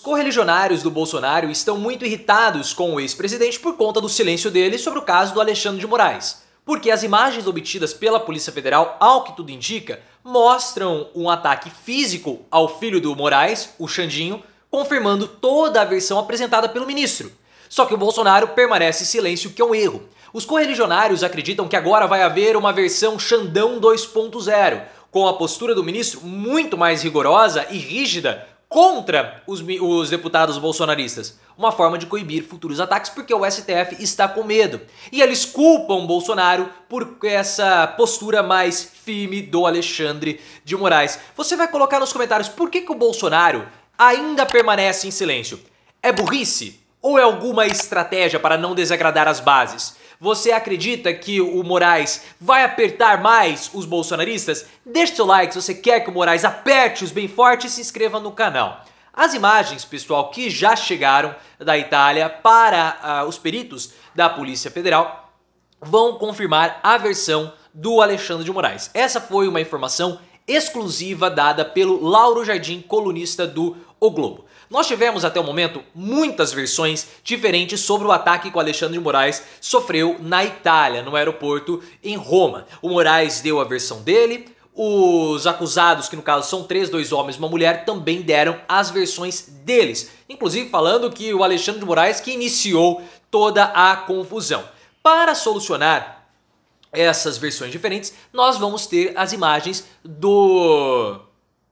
correligionários do Bolsonaro estão muito irritados com o ex-presidente por conta do silêncio dele sobre o caso do Alexandre de Moraes, porque as imagens obtidas pela Polícia Federal, ao que tudo indica, mostram um ataque físico ao filho do Moraes, o Xandinho, confirmando toda a versão apresentada pelo ministro. Só que o Bolsonaro permanece em silêncio, que é um erro. Os correligionários acreditam que agora vai haver uma versão Xandão 2.0, com a postura do ministro muito mais rigorosa e rígida contra os, os, deputados bolsonaristas. Uma forma de coibir futuros ataques, porque o STF está com medo. E eles culpam Bolsonaro por essa postura mais firme do Alexandre de Moraes. Você vai colocar nos comentários por que, que o Bolsonaro ainda permanece em silêncio. É burrice? Ou é alguma estratégia para não desagradar as bases? Você acredita que o Moraes vai apertar mais os bolsonaristas? Deixe seu like se você quer que o Moraes aperte os bem forte e se inscreva no canal. As imagens, pessoal, que já chegaram da Itália para uh, os peritos da Polícia Federal vão confirmar a versão do Alexandre de Moraes. Essa foi uma informação exclusiva dada pelo Lauro Jardim, colunista do o Globo. Nós tivemos até o momento muitas versões diferentes sobre o ataque que o Alexandre de Moraes sofreu na Itália, no aeroporto em Roma. O Moraes deu a versão dele, os acusados, que no caso são três, dois homens e uma mulher, também deram as versões deles. Inclusive falando que o Alexandre de Moraes que iniciou toda a confusão. Para solucionar essas versões diferentes, nós vamos ter as imagens do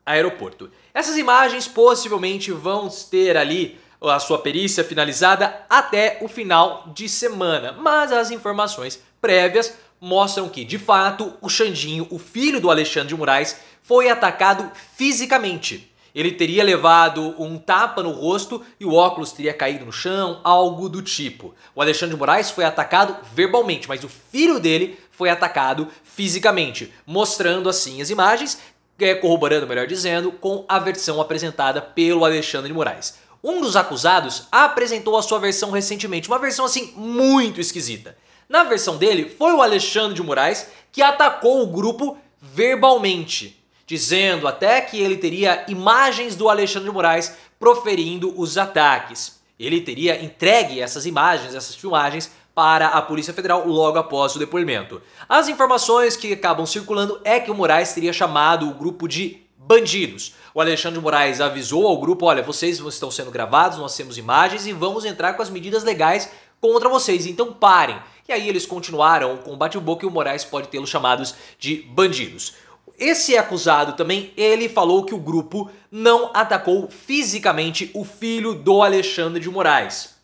aeroporto. Essas imagens possivelmente vão ter ali a sua perícia finalizada até o final de semana, mas as informações prévias mostram que, de fato, o Xandinho, o filho do Alexandre de Moraes, foi atacado fisicamente. Ele teria levado um tapa no rosto e o óculos teria caído no chão, algo do tipo. O Alexandre de Moraes foi atacado verbalmente, mas o filho dele foi atacado fisicamente, mostrando assim as imagens é, corroborando, melhor dizendo, com a versão apresentada pelo Alexandre de Moraes. Um dos acusados apresentou a sua versão recentemente, uma versão assim muito esquisita. Na versão dele, foi o Alexandre de Moraes que atacou o grupo verbalmente, dizendo até que ele teria imagens do Alexandre de Moraes proferindo os ataques. Ele teria entregue essas imagens, essas filmagens para a Polícia Federal logo após o depoimento. As informações que acabam circulando é que o Moraes teria chamado o grupo de bandidos. O Alexandre de Moraes avisou ao grupo: olha, vocês estão sendo gravados, nós temos imagens e vamos entrar com as medidas legais contra vocês, então parem. E aí eles continuaram o combate boca e o Moraes pode tê-los chamados de bandidos. Esse acusado também, ele falou que o grupo não atacou fisicamente o filho do Alexandre de Moraes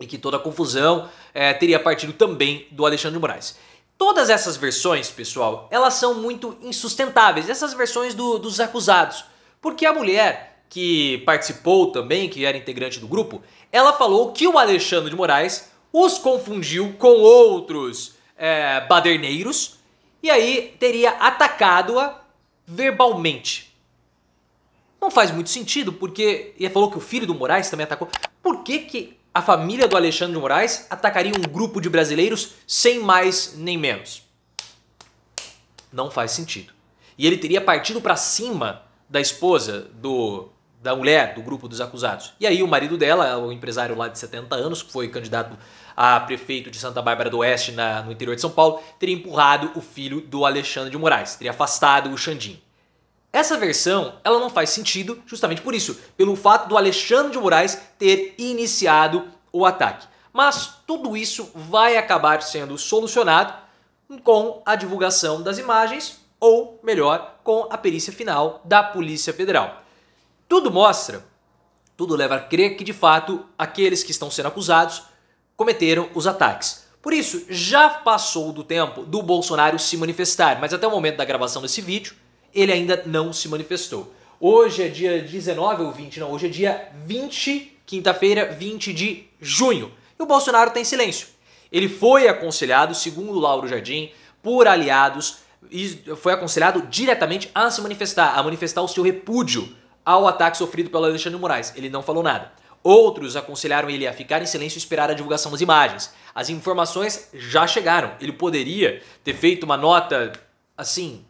e que toda a confusão é, teria partido também do Alexandre de Moraes. Todas essas versões, pessoal, elas são muito insustentáveis, essas versões do, dos acusados, porque a mulher que participou também, que era integrante do grupo, ela falou que o Alexandre de Moraes os confundiu com outros é, baderneiros e aí teria atacado-a verbalmente. Não faz muito sentido, porque. E falou que o filho do Moraes também atacou. Por que, que a família do Alexandre de Moraes atacaria um grupo de brasileiros sem mais nem menos. Não faz sentido. E ele teria partido para cima da esposa do da mulher do grupo dos acusados. E aí o marido dela, o empresário lá de 70 anos, que foi candidato a prefeito de Santa Bárbara do Oeste na, no interior de São Paulo, teria empurrado o filho do Alexandre de Moraes, teria afastado o Xandinho. Essa versão, ela não faz sentido justamente por isso, pelo fato do Alexandre de Moraes ter iniciado o ataque. Mas tudo isso vai acabar sendo solucionado com a divulgação das imagens ou, melhor, com a perícia final da Polícia Federal. Tudo mostra, tudo leva a crer que de fato aqueles que estão sendo acusados cometeram os ataques. Por isso, já passou do tempo do Bolsonaro se manifestar, mas até o momento da gravação desse vídeo, ele ainda não se manifestou. Hoje é dia 19 ou 20, não, hoje é dia 20, quinta-feira, 20 de junho. E o Bolsonaro está em silêncio. Ele foi aconselhado, segundo Lauro Jardim, por aliados, foi aconselhado diretamente a se manifestar, a manifestar o seu repúdio ao ataque sofrido pelo Alexandre Moraes. Ele não falou nada. Outros aconselharam ele a ficar em silêncio e esperar a divulgação das imagens. As informações já chegaram. Ele poderia ter feito uma nota assim,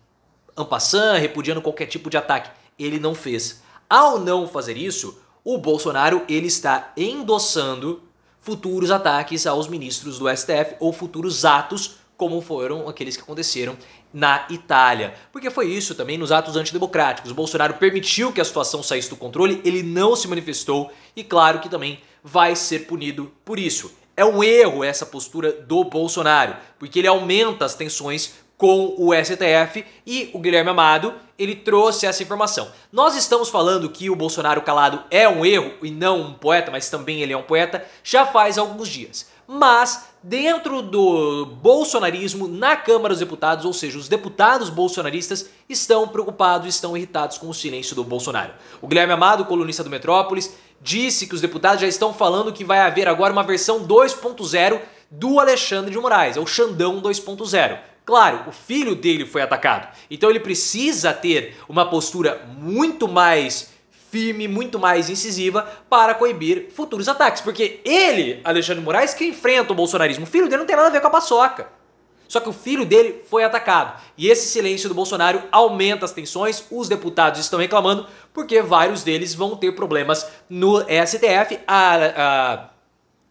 ampassando, repudiando qualquer tipo de ataque. Ele não fez. Ao não fazer isso, o Bolsonaro ele está endossando futuros ataques aos ministros do STF ou futuros atos como foram aqueles que aconteceram na Itália. Porque foi isso também nos atos antidemocráticos. O Bolsonaro permitiu que a situação saísse do controle, ele não se manifestou e claro que também vai ser punido por isso. É um erro essa postura do Bolsonaro, porque ele aumenta as tensões com o STF e o Guilherme Amado, ele trouxe essa informação. Nós estamos falando que o Bolsonaro calado é um erro e não um poeta, mas também ele é um poeta, já faz alguns dias. Mas dentro do bolsonarismo na Câmara dos Deputados, ou seja, os deputados bolsonaristas estão preocupados, estão irritados com o silêncio do Bolsonaro. O Guilherme Amado, colunista do Metrópolis, disse que os deputados já estão falando que vai haver agora uma versão 2.0 do Alexandre de Moraes, é o Xandão 2.0. Claro, o filho dele foi atacado, então ele precisa ter uma postura muito mais firme, muito mais incisiva para coibir futuros ataques, porque ele, Alexandre Moraes, que enfrenta o bolsonarismo, o filho dele não tem nada a ver com a paçoca. Só que o filho dele foi atacado. E esse silêncio do Bolsonaro aumenta as tensões. Os deputados estão reclamando porque vários deles vão ter problemas no STF. A, a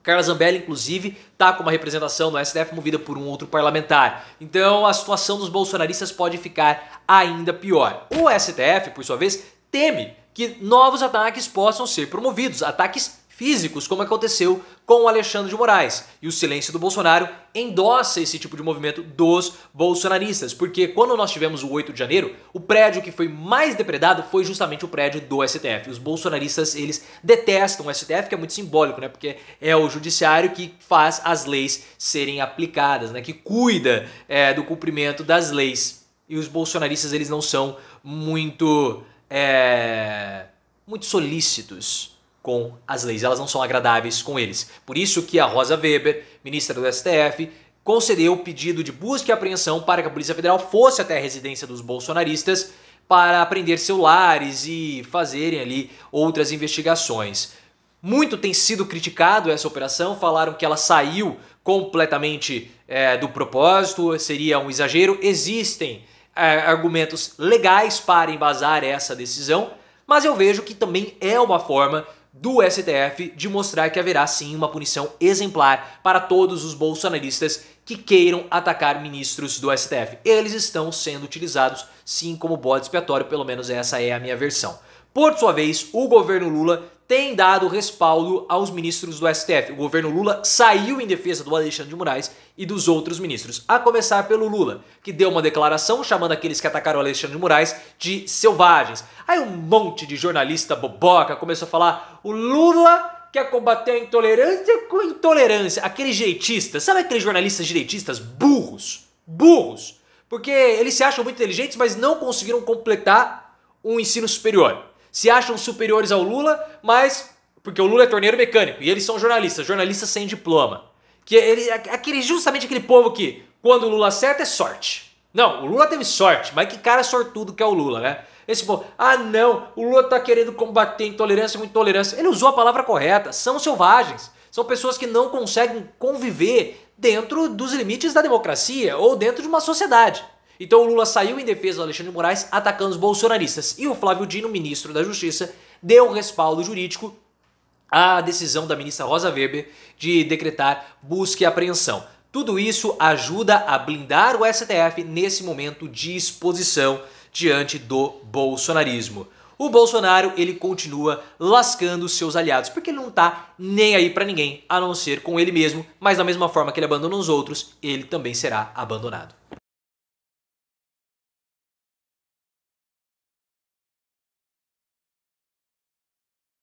Carla Zambelli, inclusive, está com uma representação no STF movida por um outro parlamentar. Então a situação dos bolsonaristas pode ficar ainda pior. O STF, por sua vez, teme que novos ataques possam ser promovidos, ataques físicos, como aconteceu com o Alexandre de Moraes. E o silêncio do Bolsonaro endossa esse tipo de movimento dos bolsonaristas, porque quando nós tivemos o 8 de janeiro, o prédio que foi mais depredado foi justamente o prédio do STF. Os bolsonaristas, eles detestam o STF, que é muito simbólico, né? Porque é o judiciário que faz as leis serem aplicadas, né? Que cuida é, do cumprimento das leis. E os bolsonaristas, eles não são muito... É, muito solícitos com as leis, elas não são agradáveis com eles. Por isso que a Rosa Weber, ministra do STF, concedeu o pedido de busca e apreensão para que a Polícia Federal fosse até a residência dos bolsonaristas para apreender celulares e fazerem ali outras investigações. Muito tem sido criticado essa operação, falaram que ela saiu completamente é, do propósito, seria um exagero. Existem é, argumentos legais para embasar essa decisão, mas eu vejo que também é uma forma do STF de mostrar que haverá sim uma punição exemplar para todos os bolsonaristas que queiram atacar ministros do STF. Eles estão sendo utilizados sim como bode expiatório, pelo menos essa é a minha versão. Por sua vez, o governo Lula tem dado respaldo aos ministros do STF. O governo Lula saiu em defesa do Alexandre de Moraes e dos outros ministros, a começar pelo Lula, que deu uma declaração chamando aqueles que atacaram o Alexandre de Moraes de selvagens. Aí um monte de jornalista boboca começou a falar: "O Lula quer combater a intolerância com intolerância". Aqueles direitistas, sabe aqueles jornalistas direitistas burros? Burros. Porque eles se acham muito inteligentes, mas não conseguiram completar um ensino superior se acham superiores ao Lula, mas. Porque o Lula é torneiro mecânico e eles são jornalistas, jornalistas sem diploma. Que ele, aquele, justamente aquele povo que, quando o Lula acerta, é sorte. Não, o Lula teve sorte, mas que cara sortudo que é o Lula, né? Esse povo, ah não, o Lula tá querendo combater intolerância com intolerância. Ele usou a palavra correta, são selvagens. São pessoas que não conseguem conviver dentro dos limites da democracia ou dentro de uma sociedade. Então o Lula saiu em defesa do Alexandre de Moraes atacando os bolsonaristas. E o Flávio Dino, ministro da Justiça, deu respaldo jurídico à decisão da ministra Rosa Weber de decretar busca e apreensão. Tudo isso ajuda a blindar o STF nesse momento de exposição diante do bolsonarismo. O Bolsonaro, ele continua lascando seus aliados, porque ele não tá nem aí para ninguém, a não ser com ele mesmo, mas da mesma forma que ele abandona os outros, ele também será abandonado.